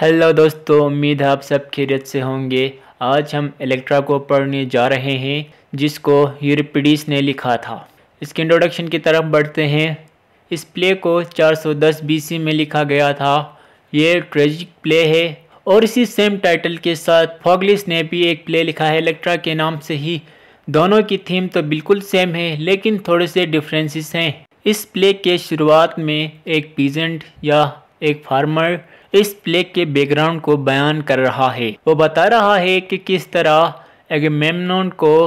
hello दोस्तों उम्मीद है आप सब खैरियत से होंगे आज हम इलेक्ट्रा को पढ़ने जा रहे हैं जिसको यूरिपिडीस ने लिखा था इसके इंट्रोडक्शन की तरफ बढ़ते हैं इस प्ले को 410 बीसी में लिखा गया था ये ट्रेजिक प्ले है और इसी सेम टाइटल के साथ फॉगलिस ने भी एक प्ले लिखा है इलेक्ट्रा के नाम से ही दोनों की थीम तो बिल्कुल सेम है लेकिन थोड़े से डिफ्रेंसिस हैं इस प्ले के शुरुआत में एक पीजेंट या एक फार्मर इस प्लेग के बैकग्राउंड को बयान कर रहा है वो बता रहा है कि किस तरह एगमेमनोन को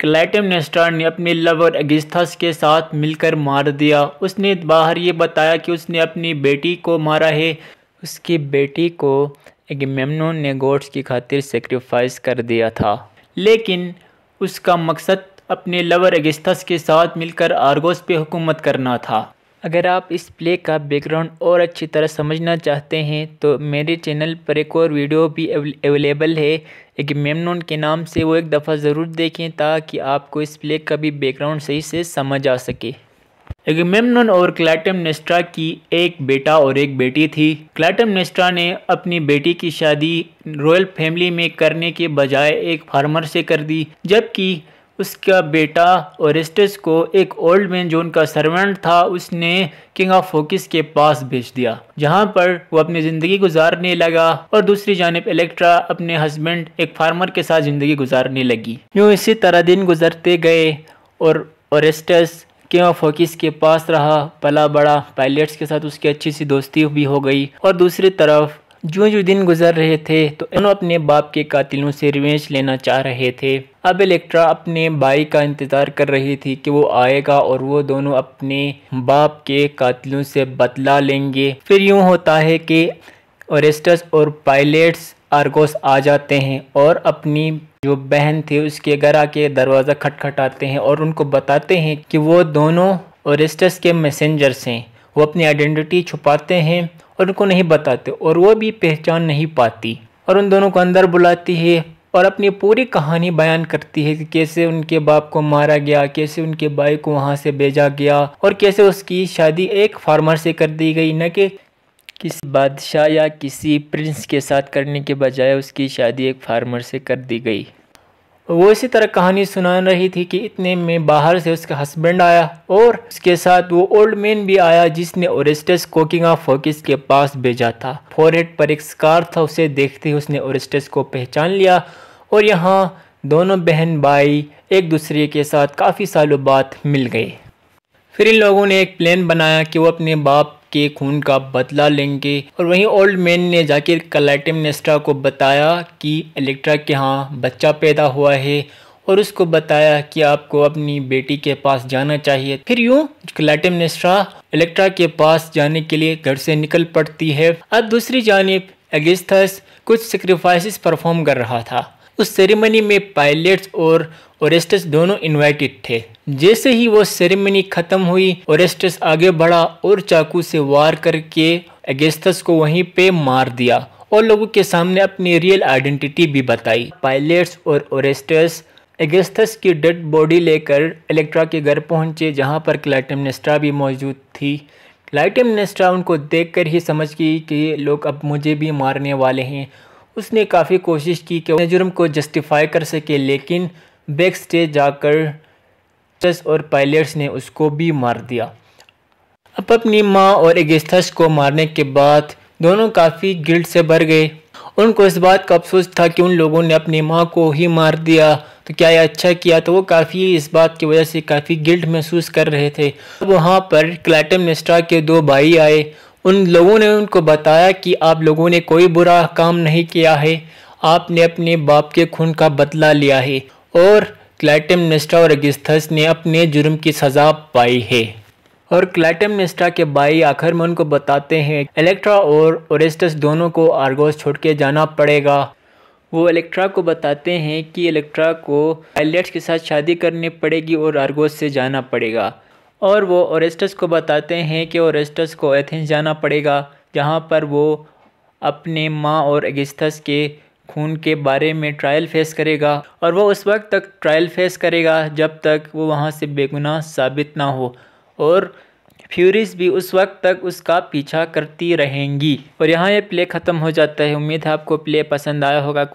क्लैटमनेस्टर ने अपने लवर अगिस्थस के साथ मिलकर मार दिया उसने बाहर ये बताया कि उसने अपनी बेटी को मारा है उसकी बेटी को एगमेमनोन ने गोड्स की खातिर सेक्रीफाइस कर दिया था लेकिन उसका मकसद अपने लवर एगिस्थस के साथ मिलकर आर्गोस पे हुकूमत करना था अगर आप इस प्ले का बैकग्राउंड और अच्छी तरह समझना चाहते हैं तो मेरे चैनल पर एक और वीडियो भी अवेलेबल है एक मेमनोन के नाम से वो एक दफ़ा ज़रूर देखें ताकि आपको इस प्ले का भी बैकग्राउंड सही से समझ आ सके एक मेमनोन और क्लाइटम नेस्ट्रा की एक बेटा और एक बेटी थी क्लाइटम नेस्ट्रा ने अपनी बेटी की शादी रॉयल फैमिली में करने के बजाय एक फार्मर से कर दी जबकि उसका बेटा ओरेस्टस को एक ओल्ड मैन जो उनका सर्वेंट था उसने किंग ऑफ फोकिस के पास भेज दिया जहाँ पर वो अपनी ज़िंदगी गुजारने लगा और दूसरी जानब इलेक्ट्रा अपने हस्बैंड एक फार्मर के साथ ज़िंदगी गुजारने लगी यूँ इसी तरह दिन गुजरते गए और ओरेस्टस किंग ऑफ फोकिस के पास रहा पला बड़ा पायलट्स के साथ उसकी अच्छी सी दोस्ती भी हो गई और दूसरी तरफ जो जो दिन गुजर रहे थे तो एनो अपने बाप के कातिलों से रिवेंज लेना चाह रहे थे अब इलेक्ट्रा अपने भाई का इंतज़ार कर रही थी कि वो आएगा और वो दोनों अपने बाप के कातिलों से बदला लेंगे फिर यूँ होता है कि ओरेस्टस और पायलट्स आर्गोस आ जाते हैं और अपनी जो बहन थी उसके घर आके दरवाज़ा खटखटाते हैं और उनको बताते हैं कि वो दोनों ओरेस्टस के मैसेंजर्स हैं वो अपनी आइडेंटिटी छुपाते हैं और उनको नहीं बताते और वो भी पहचान नहीं पाती और उन दोनों को अंदर बुलाती है और अपनी पूरी कहानी बयान करती है कि कैसे उनके बाप को मारा गया कैसे उनके भाई को वहाँ से भेजा गया और कैसे उसकी शादी एक फार्मर से कर दी गई न कि किसी बादशाह या किसी प्रिंस के साथ करने के बजाय उसकी शादी एक फार्मर से कर दी गई वो इसी तरह कहानी सुना रही थी कि इतने में बाहर से उसका हस्बैंड आया और उसके साथ वो ओल्ड मैन भी आया जिसने ओरेस्टस कोकिंग ऑफ फोकिस के पास भेजा था फोरेट पर एक स्कार था उसे देखते ही उसने ओरेस्टस को पहचान लिया और यहाँ दोनों बहन भाई एक दूसरे के साथ काफ़ी सालों बाद मिल गए फिर इन लोगों ने एक प्लान बनाया कि वो अपने बाप के खून का बदला लेंगे और वहीं ओल्ड मैन ने जाकिर कलाइटम नेस्टा को बताया कि इलेक्ट्रा के यहाँ बच्चा पैदा हुआ है और उसको बताया कि आपको अपनी बेटी के पास जाना चाहिए फिर यूँ क्लैटम नेस्ट्रा इलेक्ट्रा के पास जाने के लिए घर से निकल पड़ती है अब दूसरी जानब एगिस्थस कुछ सेक्रीफाइसेस परफॉर्म कर रहा था उस सेरेमनी में पायलट्स और ओरेस्टस दोनों इनवाइटेड थे जैसे ही वो सेरेमनी खत्म हुई ओरेस्टस आगे बढ़ा और चाकू से वार करके एगेस्तस को वहीं पे मार दिया और लोगों के सामने अपनी रियल आइडेंटिटी भी बताई पायलट्स और ओरेस्टस एगेस्थस की डेड बॉडी लेकर इलेक्ट्रा के घर पहुंचे जहां पर क्लाइटम नेस्ट्रा भी मौजूद थी क्लाइटम नेस्ट्रा उनको देख ही समझ गई कि लोग अब मुझे भी मारने वाले हैं उसने काफ़ी कोशिश की कि जुर्म को जस्टिफाई कर सके लेकिन बैक स्टेज जाकर चस और पायलट्स ने उसको भी मार दिया अब अपनी माँ और एगेस्थस को मारने के बाद दोनों काफ़ी गिल्ट से भर गए उनको इस बात का अफसोस था कि उन लोगों ने अपनी माँ को ही मार दिया तो क्या यह अच्छा किया तो वो काफ़ी इस बात की वजह से काफ़ी गिल्ट महसूस कर रहे थे तो वहाँ पर क्लैटम नेस्टा के दो भाई आए उन लोगों ने उनको बताया कि आप लोगों ने कोई बुरा काम नहीं किया है आपने अपने बाप के खून का बदला लिया है और क्लाइटम निस्टा और अगिस्थस ने अपने जुर्म की सज़ा पाई है और क्लाइटम निस्टा के भाई आखिर में उनको बताते हैं इलेक्ट्रा और ओरेस्टस दोनों को आर्गोस छोड़ के जाना पड़ेगा वो इलेक्ट्रा को बताते हैं कि इलेक्ट्रा को एलियट्स के साथ शादी करनी पड़ेगी और आर्गोस से जाना पड़ेगा और वो ओरेस्टस को बताते हैं कि ओरेस्टस को एथेंस जाना पड़ेगा जहाँ पर वो अपने माँ और एगिस्थस के खून के बारे में ट्रायल फेस करेगा और वो उस वक्त तक ट्रायल फेस करेगा जब तक वो वहाँ से बेगुनाह साबित ना हो और फ्यूरीज भी उस वक्त तक उसका पीछा करती रहेंगी और यहाँ ये प्ले ख़त्म हो जाता है उम्मीद है आपको प्ले पसंद आया होगा